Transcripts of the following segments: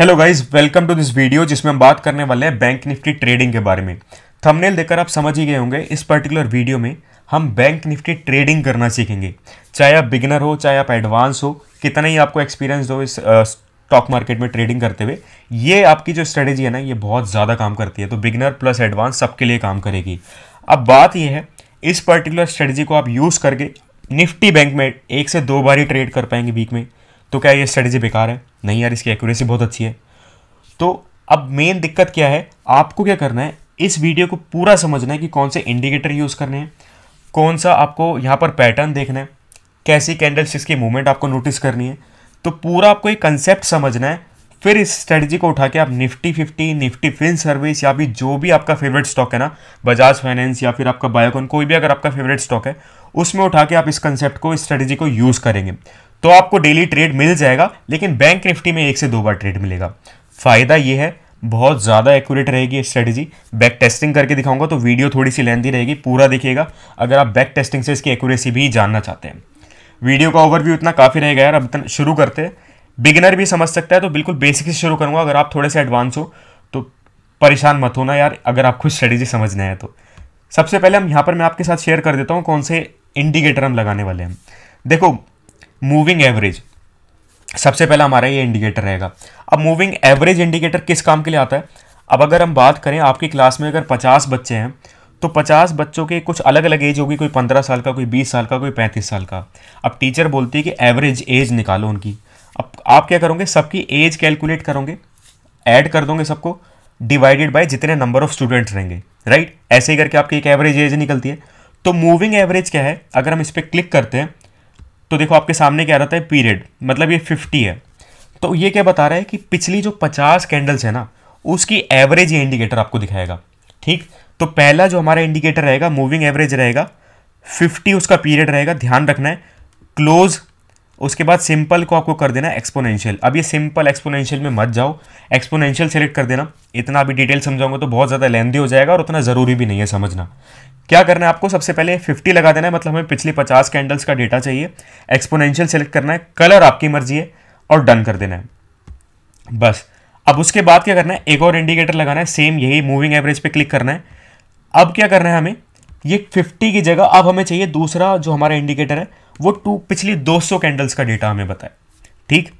hello guys welcome to this video जिसमें हम बात करने वाले हैं बैंक निफ्टी ट्रेडिंग के बारे में थंबनेल देखकर आप समझ ही गए होंगे इस पर्टिकुलर वीडियो में हम बैंक निफ्टी ट्रेडिंग करना सीखेंगे चाहे आप बिगिनर हो चाहे आप एडवांस हो कितना ही आपको एक्सपीरियंस हो इस स्टॉक मार्केट में ट्रेडिंग करते हुए ये आपकी जो स्ट्रेटेजी है ना ये बहुत ज़्यादा काम करती है तो बिगिनर प्लस एडवांस सबके लिए काम करेगी अब बात यह है इस पर्टिकुलर स्ट्रेटेजी को आप यूज़ करके निफ्टी बैंक में एक से दो बार ही ट्रेड कर पाएंगे वीक में तो क्या ये स्ट्रेटेजी बेकार है नहीं यार इसकी एक्यूरेसी बहुत अच्छी है तो अब मेन दिक्कत क्या है आपको क्या करना है इस वीडियो को पूरा समझना है कि कौन से इंडिकेटर यूज़ करने हैं कौन सा आपको यहाँ पर पैटर्न देखना है कैसी कैंडल स्टिक्स की मूवमेंट आपको नोटिस करनी है तो पूरा आपको एक कंसेप्ट समझना है फिर इस स्ट्रेटजी को उठा के आप Nifty fifty Nifty Fin service या भी जो भी आपका फेवरेट स्टॉक है ना बजाज फाइनेंस या फिर आपका बायोकॉन कोई भी अगर आपका फेवरेट स्टॉक है उसमें उठा के आप इस कंसेप्ट को इस स्ट्रेटेजी को यूज़ करेंगे तो आपको डेली ट्रेड मिल जाएगा लेकिन बैंक निफ्टी में एक से दो बार ट्रेड मिलेगा फ़ायदा ये है बहुत ज़्यादा एक्यूरेट रहेगी ये स्ट्रेटेजी बैक टेस्टिंग करके दिखाऊंगा तो वीडियो थोड़ी सी लेंथी रहेगी पूरा दिखेगा अगर आप बैक टेस्टिंग से इसकी एक्यूरेसी भी जानना चाहते हैं वीडियो का ओवरव्यू इतना काफ़ी रहेगा यार अब इतना शुरू करते हैं बिगिनर भी समझ सकता है तो बिल्कुल बेसिक से शुरू करूँगा अगर आप थोड़े से एडवांस हो तो परेशान मत होना यार अगर आपको स्ट्रेटेजी समझना है तो सबसे पहले हम यहाँ पर मैं आपके साथ शेयर कर देता हूँ कौन से इंडिकेटर हम लगाने वाले हैं देखो मूविंग एवरेज सबसे पहला हमारा ये इंडिकेटर रहेगा अब मूविंग एवरेज इंडिकेटर किस काम के लिए आता है अब अगर हम बात करें आपकी क्लास में अगर पचास बच्चे हैं तो पचास बच्चों के कुछ अलग अलग एज होगी कोई पंद्रह साल का कोई बीस साल का कोई पैंतीस साल का अब टीचर बोलती है कि एवरेज एज निकालो उनकी अब आप क्या करोगे सबकी एज कैलकुलेट करोगे ऐड कर दोगे सबको डिवाइडेड बाय जितने नंबर ऑफ स्टूडेंट्स रहेंगे राइट ऐसे ही करके आपकी एक एवरेज एज निकलती है तो मूविंग एवरेज क्या है अगर हम इस पर क्लिक करते हैं तो देखो आपके सामने क्या रहता है पीरियड मतलब ये फिफ्टी है तो ये क्या बता रहा है कि पिछली जो पचास कैंडल्स है ना उसकी एवरेज ये इंडिकेटर आपको दिखाएगा ठीक तो पहला जो हमारा इंडिकेटर रहेगा मूविंग एवरेज रहेगा फिफ्टी उसका पीरियड रहेगा ध्यान रखना है क्लोज उसके बाद सिंपल को आपको कर देना एक्सपोनेंशियल अब ये सिंपल एक्सपोनेंशियल में मत जाओ एक्सपोनेंशियल सेलेक्ट कर देना इतना अभी डिटेल समझाऊंगा तो बहुत ज़्यादा लेंदी हो जाएगा और उतना ज़रूरी भी नहीं है समझना क्या करना है आपको सबसे पहले 50 लगा देना है मतलब हमें पिछले 50 कैंडल्स का डेटा चाहिए एक्सपोनेंशियल सेलेक्ट करना है कलर आपकी मर्जी है और डन कर देना है बस अब उसके बाद क्या करना है एक और इंडिकेटर लगाना है सेम यही मूविंग एवरेज पे क्लिक करना है अब क्या करना है हमें ये 50 की जगह अब हमें चाहिए दूसरा जो हमारा इंडिकेटर है वो टू पिछली 200 कैंडल्स का डेटा हमें बताए ठीक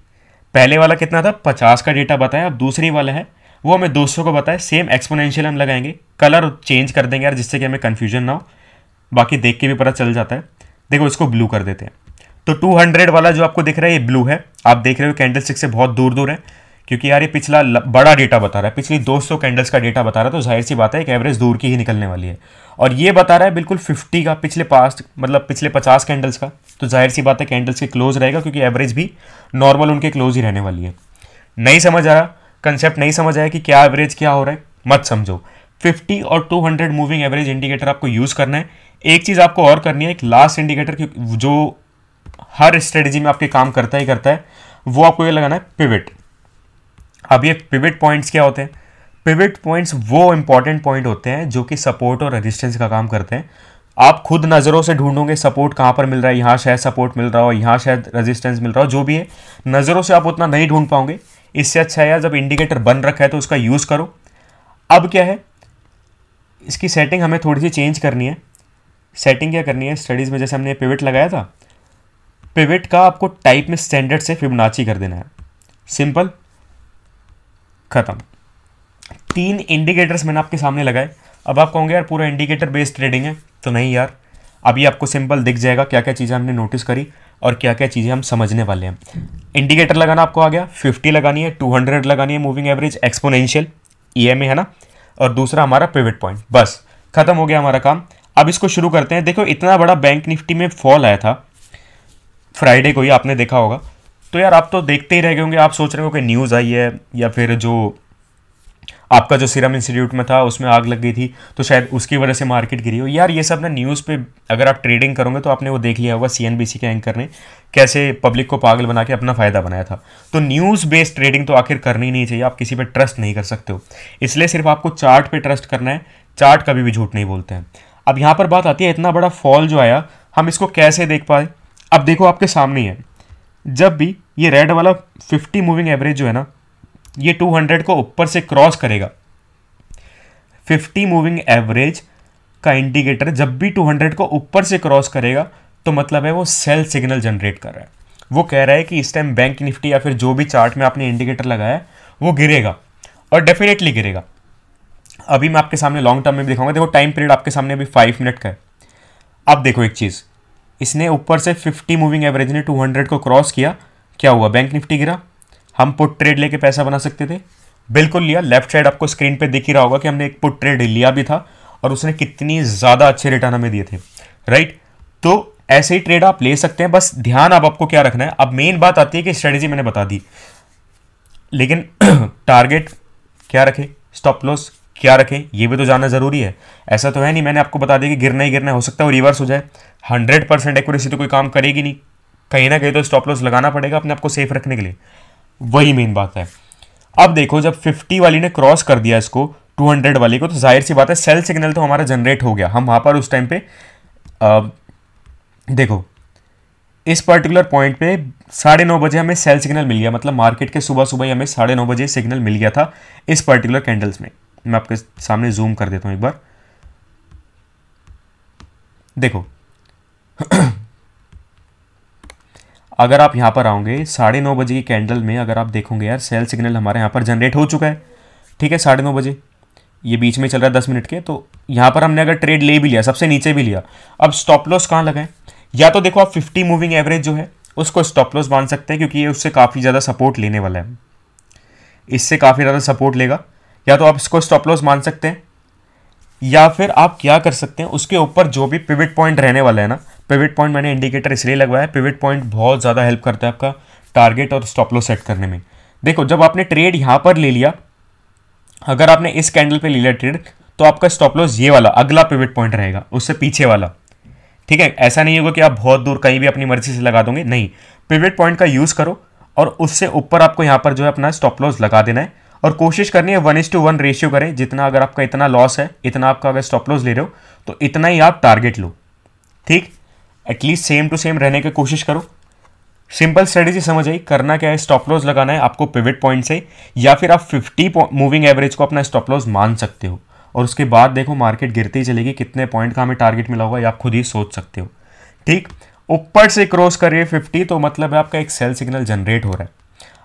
पहले वाला कितना था 50 का डेटा बताया अब दूसरी वाला है वो हमें दोस्तों को बताए सेम एक्सपोनेंशियल हम लगाएंगे कलर चेंज कर देंगे यार जिससे कि हमें कन्फ्यूजन ना हो बाकी देख के भी पता चल जाता है देखो इसको ब्लू कर देते हैं तो 200 वाला जो आपको दिख रहा है ये ब्लू है आप देख रहे हो कैंडल से बहुत दूर दूर है क्योंकि यार ये पिछला बड़ा डेटा बता रहा है पिछली 200 कैंडल्स का डेटा बता रहा है तो जाहिर सी बात है एक एवरेज दूर की ही निकलने वाली है और ये बता रहा है बिल्कुल 50 का पिछले पास्ट मतलब पिछले 50 कैंडल्स का तो जाहिर सी बात है कैंडल्स के क्लोज रहेगा क्योंकि एवरेज भी नॉर्मल उनके क्लोज ही रहने वाली है नहीं समझ आ रहा कंसेप्ट नहीं समझ आया कि क्या एवरेज क्या हो रहा है मत समझो 50 और 200 मूविंग एवरेज इंडिकेटर आपको यूज़ करना है एक चीज़ आपको और करनी है एक लास्ट इंडिकेटर की जो हर स्ट्रेटजी में आपके काम करता ही करता है वो आपको ये लगाना है पिविट अब ये पिविट पॉइंट्स क्या होते हैं पिविट पॉइंट्स वो इंपॉर्टेंट पॉइंट होते हैं जो कि सपोर्ट और रजिस्टेंस का काम करते हैं आप खुद नज़रों से ढूंढोगे सपोर्ट कहाँ पर मिल रहा है यहाँ शायद सपोर्ट मिल रहा हो यहाँ शायद रेजिस्टेंस मिल रहा हो जो भी है नज़रों से आप उतना नहीं ढूंढ पाओगे इससे अच्छा है जब इंडिकेटर बन रखा है तो उसका यूज़ करो अब क्या है इसकी सेटिंग हमें थोड़ी सी चेंज करनी है सेटिंग क्या करनी है स्टडीज़ में जैसे हमने पिविट लगाया था पिविट का आपको टाइप में स्टैंडर्ड से फिबनाची कर देना है सिंपल ख़त्म तीन इंडिकेटर्स मैंने आपके सामने लगाए अब आप कहोगे यार पूरा इंडिकेटर बेस्ड ट्रेडिंग है तो नहीं यार अभी आपको सिंपल दिख जाएगा क्या क्या चीज़ें हमने नोटिस करी और क्या क्या चीज़ें हम समझने वाले हैं इंडिकेटर लगाना आपको आ गया फिफ्टी लगानी है टू हंड्रेड लगानी है moving average exponential E M A है ना और दूसरा हमारा पेविट पॉइंट बस खत्म हो गया हमारा काम अब इसको शुरू करते हैं देखो इतना बड़ा बैंक निफ्टी में फॉल आया था फ्राइडे को ही आपने देखा होगा तो यार आप तो देखते ही रह गए होंगे आप सोच रहे हो कि न्यूज़ आई है या फिर जो आपका जो सीरम इंस्टीट्यूट में था उसमें आग लग गई थी तो शायद उसकी वजह से मार्केट गिरी हो यार ये सब ना न्यूज़ पे अगर आप ट्रेडिंग करोगे तो आपने वो देख लिया होगा सी के एंकर ने कैसे पब्लिक को पागल बना के अपना फ़ायदा बनाया था तो न्यूज़ बेस्ड ट्रेडिंग तो आखिर करनी नहीं चाहिए आप किसी पर ट्रस्ट नहीं कर सकते हो इसलिए सिर्फ आपको चार्ट पे ट्रस्ट करना है चार्ट कभी भी झूठ नहीं बोलते हैं अब यहाँ पर बात आती है इतना बड़ा फॉल जो आया हम इसको कैसे देख पाए अब देखो आपके सामने है जब भी ये रेड वाला 50 मूविंग एवरेज जो है ना ये 200 को ऊपर से क्रॉस करेगा 50 मूविंग एवरेज का इंडिकेटर जब भी 200 को ऊपर से क्रॉस करेगा तो मतलब है वो सेल सिग्नल जनरेट कर रहा है वो कह रहा है कि इस टाइम बैंक निफ्टी या फिर जो भी चार्ट में आपने इंडिकेटर लगाया है वो गिरेगा और डेफिनेटली गिरेगा अभी मैं आपके सामने लॉन्ग टर्म में भी दिखाऊंगा देखो टाइम पीरियड आपके सामने अभी फाइव मिनट का है अब देखो एक चीज़ इसने ऊपर से फिफ्टी मूविंग एवरेज ने टू को क्रॉस किया क्या हुआ बैंक निफ्टी गिरा हम पुट ट्रेड लेके पैसा बना सकते थे बिल्कुल लिया लेफ्ट साइड आपको स्क्रीन पे दिख ही रहा होगा कि हमने एक पुट ट्रेड लिया भी था और उसने कितनी ज़्यादा अच्छे रिटर्न हमें दिए थे राइट तो ऐसे ही ट्रेड आप ले सकते हैं बस ध्यान अब आपको क्या रखना है अब मेन बात आती है कि स्ट्रेटेजी मैंने बता दी लेकिन टारगेट क्या रखें स्टॉप लॉस क्या रखें ये भी तो जानना ज़रूरी है ऐसा तो है नहीं मैंने आपको बता दिया कि गिरना ही गिरना हो सकता है वो रिवर्स हो जाए हंड्रेड परसेंट तो कोई काम करेगी नहीं कहीं ना कहीं तो स्टॉप लॉस लगाना पड़ेगा अपने आपको सेफ रखने के लिए वही मेन बात है अब देखो जब 50 वाली ने क्रॉस कर दिया इसको 200 वाली को तो जाहिर सी बात है सेल सिग्नल तो हमारा जनरेट हो गया हम वहां पर उस टाइम पे आ, देखो इस पर्टिकुलर पॉइंट पे साढ़े नौ बजे हमें सेल सिग्नल मिल गया मतलब मार्केट के सुबह सुबह ही हमें साढ़े नौ बजे सिग्नल मिल गया था इस पर्टिकुलर कैंडल्स में मैं आपके सामने जूम कर देता हूँ एक बार देखो अगर आप यहाँ पर आओगे साढ़े नौ बजे की कैंडल में अगर आप देखोगे यार सेल सिग्नल हमारे यहाँ पर जनरेट हो चुका है ठीक है साढ़े नौ बजे ये बीच में चल रहा है दस मिनट के तो यहाँ पर हमने अगर ट्रेड ले भी लिया सबसे नीचे भी लिया अब स्टॉप लॉस कहाँ लगाएं या तो देखो आप फिफ्टी मूविंग एवरेज जो है उसको स्टॉप लॉस मान सकते हैं क्योंकि ये उससे काफ़ी ज़्यादा सपोर्ट लेने वाला है इससे काफ़ी ज़्यादा सपोर्ट लेगा या तो आप इसको स्टॉप लॉस मान सकते हैं या फिर आप क्या कर सकते हैं उसके ऊपर जो भी पिविट पॉइंट रहने वाला है ना पिविट पॉइंट मैंने इंडिकेटर इसलिए लगवाया है पिविट पॉइंट बहुत ज़्यादा हेल्प करता है आपका टारगेट और स्टॉप लॉस सेट करने में देखो जब आपने ट्रेड यहाँ पर ले लिया अगर आपने इस कैंडल पे ले लिया ट्रेड तो आपका स्टॉप लॉस ये वाला अगला पिविट पॉइंट रहेगा उससे पीछे वाला ठीक है ऐसा नहीं होगा कि आप बहुत दूर कहीं भी अपनी मर्जी से लगा दोगे नहीं पिविट पॉइंट का यूज़ करो और उससे ऊपर आपको यहाँ पर जो है अपना स्टॉप लॉस लगा देना है और कोशिश करनी है one is to one ratio करें जितना अगर आपका इतना लॉस है इतना आपका अगर स्टॉप लॉस ले रहे हो तो इतना ही आप टारगेट लो ठीक एटलीस्ट सेम टू सेम रहने की कोशिश करो सिंपल स्ट्रेटेजी समझ आई करना क्या है स्टॉप लॉस लगाना है आपको पिविट पॉइंट से या फिर आप 50 मूविंग एवरेज को अपना स्टॉप लॉस मान सकते हो और उसके बाद देखो मार्केट गिरती ही चलेगी कितने पॉइंट का हमें टारगेट मिला होगा या आप खुद ही सोच सकते हो ठीक ऊपर से क्रॉस करिए फिफ्टी तो मतलब है आपका एक सेल सिग्नल जनरेट हो रहा है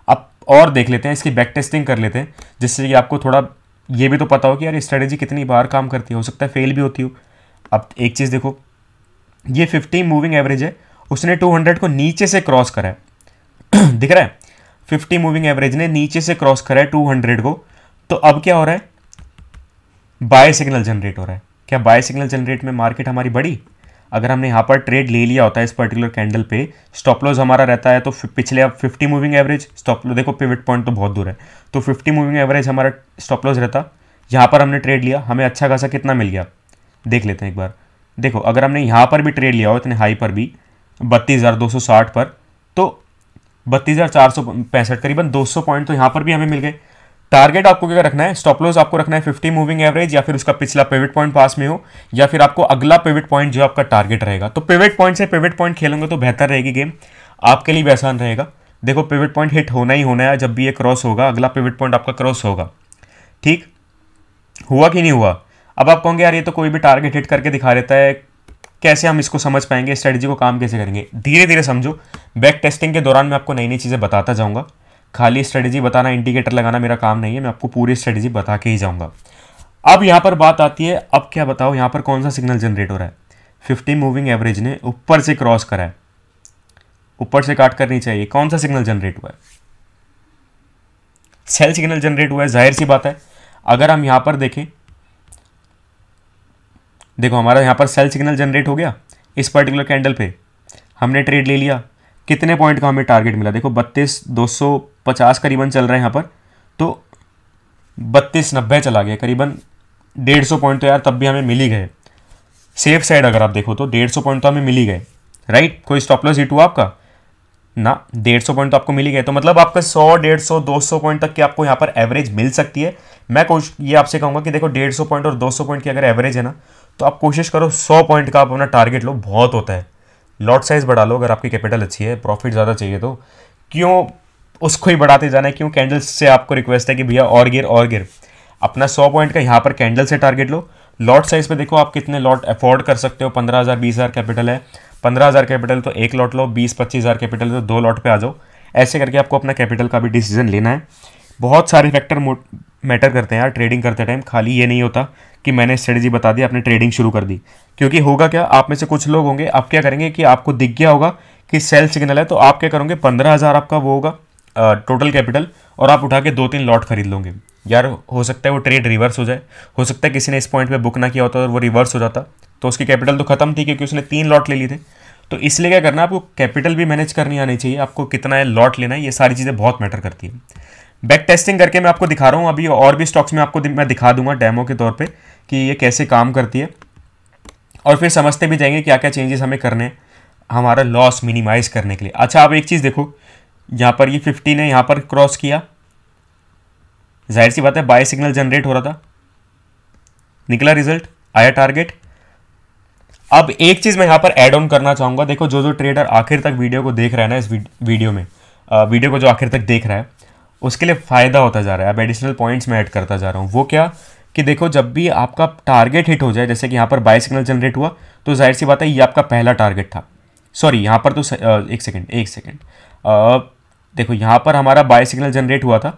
अब और देख लेते हैं इसकी बैक टेस्टिंग कर लेते हैं जिससे कि आपको थोड़ा ये भी तो पता हो कि यार स्ट्रेटेजी कितनी बार काम करती है हो सकता है फेल भी होती हो अब एक चीज़ देखो ये फिफ्टी मूविंग एवरेज है उसने टू हंड्रेड को नीचे से क्रॉस करा है दिख रहा है फिफ्टी मूविंग एवरेज ने नीचे से क्रॉस करा है टू हंड्रेड को तो अब क्या हो रहा है बाय सिग्नल जनरेट हो रहा है क्या बाय सिग्नल जनरेट में मार्केट हमारी बड़ी अगर हमने यहाँ पर ट्रेड ले लिया होता है इस पर्टिकुलर कैंडल पे स्टॉप लॉस हमारा रहता है तो पिछले अब 50 मूविंग एवरेज स्टॉप देखो पिविट पॉइंट तो बहुत दूर है तो 50 मूविंग एवरेज हमारा स्टॉप लॉस रहता यहाँ पर हमने ट्रेड लिया हमें अच्छा खासा कितना मिल गया देख लेते हैं एक बार देखो अगर हमने यहाँ पर भी ट्रेड लिया हो इतने हाई पर भी बत्तीस हज़ार दो सौ साठ पर तो बत्तीस हज़ार चार सौ पैंसठ करीबन दो सौ पॉइंट तो यहाँ पर भी हमें मिल गए टारगेट आपको क्या रखना है स्टॉप लॉस आपको रखना है फिफ्टी मूविंग एवरेज या फिर उसका पिछला पेविट पॉइंट पास में हो या फिर आपको अगला पेविट पॉइंट जो आपका टारगेट रहेगा तो पेविट पॉइंट से पेविट पॉइंट खेलेंगे तो बेहतर रहेगी गेम आपके लिए भी आसान रहेगा देखो पेविट पॉइंट हिट होना ही होना है जब भी ये क्रॉस होगा अगला पेविट पॉइंट आपका क्रॉस होगा ठीक हुआ कि नहीं हुआ अब आप कहोगे यार ये तो कोई भी टारगेट हिट करके दिखा देता है कैसे हम इसको समझ पाएंगे स्ट्रेटजी को काम कैसे करेंगे धीरे धीरे समझो बैक टेस्टिंग के दौरान मैं आपको नई नई चीज़ें बताता जाऊँगा खाली स्ट्रेटजी बताना इंडिकेटर लगाना मेरा काम नहीं है मैं आपको पूरी स्ट्रेटजी बता के ही जाऊँगा अब यहाँ पर बात आती है अब क्या बताओ यहाँ पर कौन सा सिग्नल जनरेट हो रहा है फिफ्टी मूविंग एवरेज ने ऊपर से क्रॉस करा है ऊपर से काट करनी चाहिए कौन सा सिग्नल जनरेट हुआ है सेल सिग्नल जनरेट हुआ है जाहिर सी बात है अगर हम यहाँ पर देखें देखो हमारा यहाँ पर सेल सिग्नल जनरेट हो गया इस पर्टिकुलर कैंडल पे हमने ट्रेड ले लिया कितने पॉइंट का हमें टारगेट मिला देखो बत्तीस दो सौ पचास करीबन चल रहा है यहाँ पर तो बत्तीस नब्बे चला गया करीबन डेढ़ सौ पॉइंट तो यार तब भी हमें मिल ही गए सेफ साइड अगर आप देखो तो डेढ़ सौ पॉइंट तो हमें मिली गए राइट कोई स्टॉप लॉस हिट हुआ आपका ना डेढ़ सौ पॉइंट तो आपको मिली गए तो मतलब आपका सौ डेढ़ सौ दो सौ पॉइंट तक की आपको यहाँ पर एवरेज मिल सकती है मैं कोश ये आपसे कहूँगा कि देखो डेढ़ सौ पॉइंट और दो सौ पॉइंट की अगर एवरेज है ना तो आप कोशिश करो सौ पॉइंट का आप अपना टारगेट लो बहुत होता है लॉट साइज़ बढ़ा लो अगर आपकी कैपिटल अच्छी है प्रॉफिट ज़्यादा चाहिए तो क्यों उसको ही बढ़ाते जाना है क्यों कैंडल्स से आपको रिक्वेस्ट है कि भैया और गिर और गिर अपना सौ पॉइंट का यहाँ पर कैंडल से टारगेट लो लॉट साइज़ पे देखो आप कितने लॉट अफोर्ड कर सकते हो पंद्रह हज़ार बीस हज़ार कैपिटल है पंद्रह हज़ार कैपिटल तो एक लॉट लो बीस पच्चीस हज़ार कैपिटल तो दो लॉट पे आ जाओ ऐसे करके आपको अपना कैपिटल का भी डिसीजन लेना है बहुत सारे फैक्टर मैटर करते हैं यार ट्रेडिंग करते टाइम खाली ये नहीं होता कि मैंने स्ट्रेटजी बता दी आपने ट्रेडिंग शुरू कर दी क्योंकि होगा क्या आप में से कुछ लोग होंगे आप क्या करेंगे कि आपको दिख गया होगा कि सेल सिग्नल है तो आप क्या करोगे पंद्रह हज़ार आपका वो होगा टोटल कैपिटल और आप उठा के दो तीन लॉट खरीद लोगे यार हो सकता है वो ट्रेड रिवर्स हो जाए हो सकता है किसी ने इस पॉइंट पे बुक ना किया होता और वो रिवर्स हो जाता तो उसकी कैपिटल तो खत्म थी क्योंकि उसने तीन लॉट ले लिए थे तो इसलिए क्या करना आपको कैपिटल भी मैनेज करनी आनी चाहिए आपको कितना है लॉट लेना है ये सारी चीज़ें बहुत मैटर करती है बैक टेस्टिंग करके मैं आपको दिखा रहा हूँ अभी और भी स्टॉक्स में आपको मैं दिखा दूंगा डेमो के तौर पर कि ये कैसे काम करती है और फिर समझते भी जाएंगे क्या क्या चेंजेस हमें करने हैं हमारा लॉस मिनिमाइज़ करने के लिए अच्छा आप एक चीज़ देखो यहाँ पर ये फिफ्टी ने यहाँ पर क्रॉस किया जाहिर सी बात है बाय सिग्नल जनरेट हो रहा था निकला रिजल्ट आया टारगेट अब एक चीज़ मैं यहाँ पर एड ऑन करना चाहूँगा देखो जो जो ट्रेडर आखिर तक वीडियो को देख रहा है ना इस वीडियो में वीडियो को जो आखिर तक देख रहा है उसके लिए फ़ायदा होता जा रहा है अब एडिशनल पॉइंट्स मैं ऐड करता जा रहा हूँ वो क्या कि देखो जब भी आपका टारगेट हिट हो जाए जैसे कि यहाँ पर बाई सिग्नल जनरेट हुआ तो जाहिर सी बात है ये आपका पहला टारगेट था सॉरी यहाँ पर तो स, एक सेकेंड एक सेकेंड देखो यहाँ पर हमारा बाई सिग्नल जनरेट हुआ था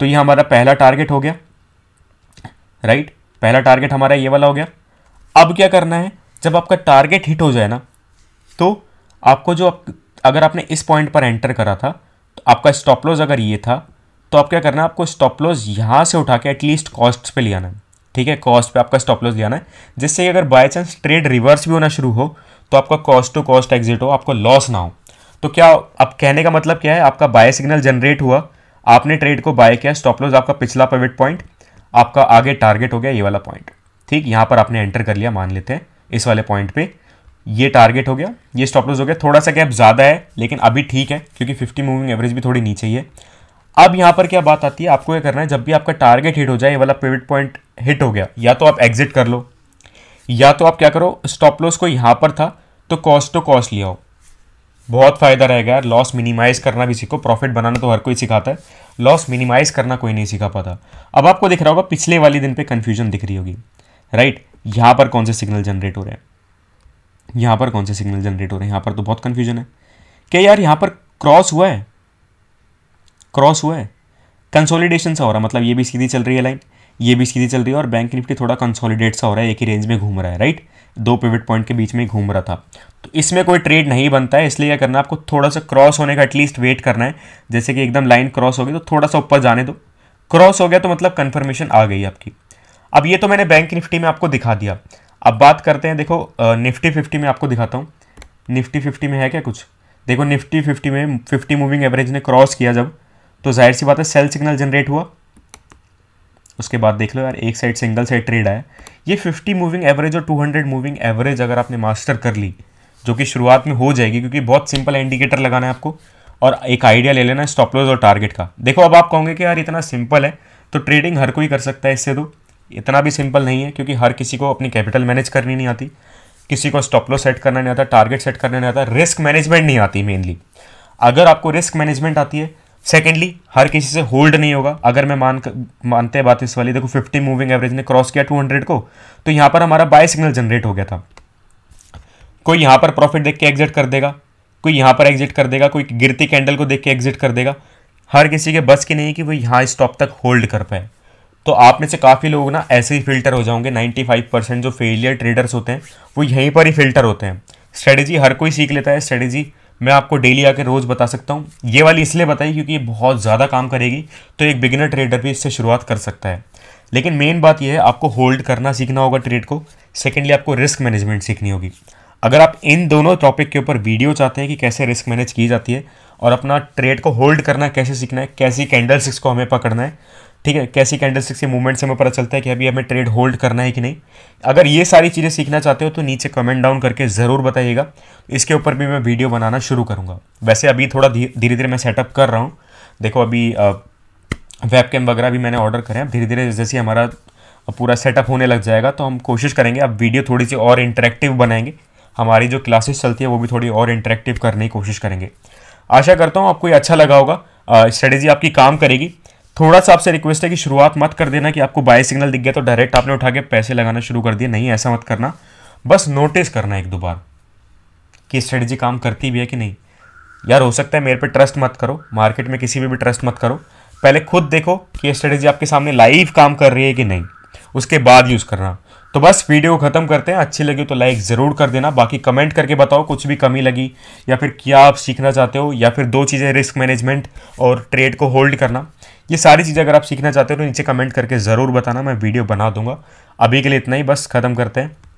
तो ये हमारा पहला टारगेट हो गया राइट पहला टारगेट हमारा ये वाला हो गया अब क्या करना है जब आपका टारगेट हिट हो जाए ना तो आपको जो अगर आपने इस पॉइंट पर एंटर करा था आपका स्टॉप लॉस अगर ये था तो आप क्या करना है आपको स्टॉप लॉस यहाँ से उठा के एटलीस्ट कॉस्ट पे ले आना है ठीक है कॉस्ट पे आपका स्टॉप लॉस ले आना है जिससे कि अगर बाय चांस ट्रेड रिवर्स भी होना शुरू हो तो आपका कॉस्ट टू कॉस्ट एग्जिट हो आपको लॉस ना हो तो क्या अब कहने का मतलब क्या है आपका बाय सिग्नल जनरेट हुआ आपने ट्रेड को बाय किया स्टॉप लॉस आपका पिछला पिवट पॉइंट आपका आगे टारगेट हो गया ये वाला पॉइंट ठीक यहाँ पर आपने एंटर कर लिया मान लेते हैं इस वाले पॉइंट पर ये टारगेट हो गया ये स्टॉप लॉस हो गया थोड़ा सा गैप ज़्यादा है लेकिन अभी ठीक है क्योंकि 50 मूविंग एवरेज भी थोड़ी नीचे ही है अब यहाँ पर क्या बात आती है आपको ये करना है जब भी आपका टारगेट हिट हो जाए ये वाला पेविट पॉइंट हिट हो गया या तो आप एग्जिट कर लो या तो आप क्या करो स्टॉप लॉस को यहाँ पर था तो कॉस्ट टू कॉस्ट लिया बहुत फ़ायदा रहेगा लॉस मिनिमाइज़ करना भी सीखो प्रॉफिट बनाना तो हर कोई सिखाता है लॉस मिनिमाइज़ करना कोई नहीं सिखा पाता अब आपको दिख रहा होगा पिछले वाले दिन पे कन्फ्यूजन दिख रही होगी राइट यहाँ पर कौन से सिग्नल जनरेट हो रहे हैं यहाँ पर कौन से सिग्नल जनरेट हो रहे हैं यहाँ पर तो बहुत कन्फ्यूजन है क्या यार यहाँ पर क्रॉस हुआ है क्रॉस हुआ है कंसोलिडेशन सा हो रहा है मतलब ये भी सीधी चल रही है लाइन ये भी सीधी चल रही है और बैंक निफ्टी थोड़ा कंसोलिडेट सा हो रहा है एक ही रेंज में घूम रहा है राइट दो पिविट पॉइंट के बीच में घूम रहा था तो इसमें कोई ट्रेड नहीं बनता है इसलिए क्या करना आपको थोड़ा सा क्रॉस होने का एटलीस्ट वेट करना है जैसे कि एकदम लाइन क्रॉस होगी तो थोड़ा सा ऊपर जाने दो क्रॉस हो गया तो मतलब कन्फर्मेशन आ गई आपकी अब ये तो मैंने बैंक निफ्टी में आपको दिखा दिया अब बात करते हैं देखो निफ्टी फिफ्टी में आपको दिखाता हूँ निफ्टी फिफ्टी में है क्या कुछ देखो निफ्टी फिफ्टी में फिफ्टी मूविंग एवरेज ने क्रॉस किया जब तो जाहिर सी बात है सेल सिग्नल जनरेट हुआ उसके बाद देख लो यार एक साइड सिंगल साइड ट्रेड आया ये 50 मूविंग एवरेज और 200 मूविंग एवरेज अगर आपने मास्टर कर ली जो कि शुरुआत में हो जाएगी क्योंकि बहुत सिंपल इंडिकेटर लगाना है आपको और एक आइडिया ले लेना है स्टॉप लॉस और टारगेट का देखो अब आप कहोगे कि यार इतना सिंपल है तो ट्रेडिंग हर कोई कर सकता है इससे तो इतना भी सिंपल नहीं है क्योंकि हर किसी को अपनी कैपिटल मैनेज करनी नहीं आती किसी को स्टॉप लॉस सेट करना नहीं आता टारगेट सेट करना नहीं आता रिस्क मैनेजमेंट नहीं आती मेनली अगर आपको रिस्क मैनेजमेंट आती है सेकेंडली हर किसी से होल्ड नहीं होगा अगर मैं मान मानते बात इस वाली देखो 50 मूविंग एवरेज ने क्रॉस किया 200 को तो यहाँ पर हमारा बाय सिग्नल जनरेट हो गया था कोई यहाँ पर प्रॉफिट देख के एग्जिट कर देगा कोई यहाँ पर एग्जिट कर देगा कोई गिरती कैंडल को देख के एग्जिट कर देगा हर किसी के बस की नहीं है कि वो यहाँ स्टॉप तक होल्ड कर पाए तो आप में से काफ़ी लोग ना ऐसे ही फिल्टर हो जाओगे 95 परसेंट जो फेलियर ट्रेडर्स होते हैं वो यहीं पर ही फिल्टर होते हैं स्ट्रेटेजी हर कोई सीख लेता है स्ट्रेटेजी मैं आपको डेली आके रोज़ बता सकता हूँ ये वाली इसलिए बताई क्योंकि ये बहुत ज़्यादा काम करेगी तो एक बिगिनर ट्रेडर भी इससे शुरुआत कर सकता है लेकिन मेन बात यह है आपको होल्ड करना सीखना होगा ट्रेड को सेकेंडली आपको रिस्क मैनेजमेंट सीखनी होगी अगर आप इन दोनों टॉपिक के ऊपर वीडियो चाहते हैं कि कैसे रिस्क मैनेज की जाती है और अपना ट्रेड को होल्ड करना कैसे सीखना है कैसी कैंडल्स को हमें पकड़ना है ठीक है कैसी कैंडलस्टिक्स के मूवमेंट से हमें पता चलता है कि अभी हमें ट्रेड होल्ड करना है कि नहीं अगर ये सारी चीज़ें सीखना चाहते हो तो नीचे कमेंट डाउन करके ज़रूर बताइएगा इसके ऊपर भी मैं वीडियो बनाना शुरू करूँगा वैसे अभी थोड़ा धीरे धीरे मैं सेटअप कर रहा हूँ देखो अभी वेब वगैरह भी मैंने ऑर्डर करें अब धीरे धीरे जैसे हमारा पूरा सेटअप होने लग जाएगा तो हम कोशिश करेंगे अब वीडियो थोड़ी सी और इंटरेक्टिव बनाएंगे हमारी जो क्लासेस चलती है वो भी थोड़ी और इंटरेक्टिव करने की कोशिश करेंगे आशा करता हूँ आपको ये अच्छा लगा होगा स्ट्रेटेजी आपकी काम करेगी थोड़ा सा आपसे रिक्वेस्ट है कि शुरुआत मत कर देना कि आपको बाय सिग्नल दिख गया तो डायरेक्ट आपने उठा के पैसे लगाना शुरू कर दिए नहीं ऐसा मत करना बस नोटिस करना एक दो बार कि स्ट्रेटजी काम करती भी है कि नहीं यार हो सकता है मेरे पे ट्रस्ट मत करो मार्केट में किसी में भी ट्रस्ट मत करो पहले खुद देखो कि ये स्ट्रेटजी आपके सामने लाइव काम कर रही है कि नहीं उसके बाद यूज़ करना तो बस वीडियो को ख़त्म करते हैं अच्छी लगी तो लाइक ज़रूर कर देना बाकी कमेंट करके बताओ कुछ भी कमी लगी या फिर क्या आप सीखना चाहते हो या फिर दो चीज़ें रिस्क मैनेजमेंट और ट्रेड को होल्ड करना ये सारी चीज़ें अगर आप सीखना चाहते हो तो नीचे कमेंट करके ज़रूर बताना मैं वीडियो बना दूंगा अभी के लिए इतना ही बस ख़त्म करते हैं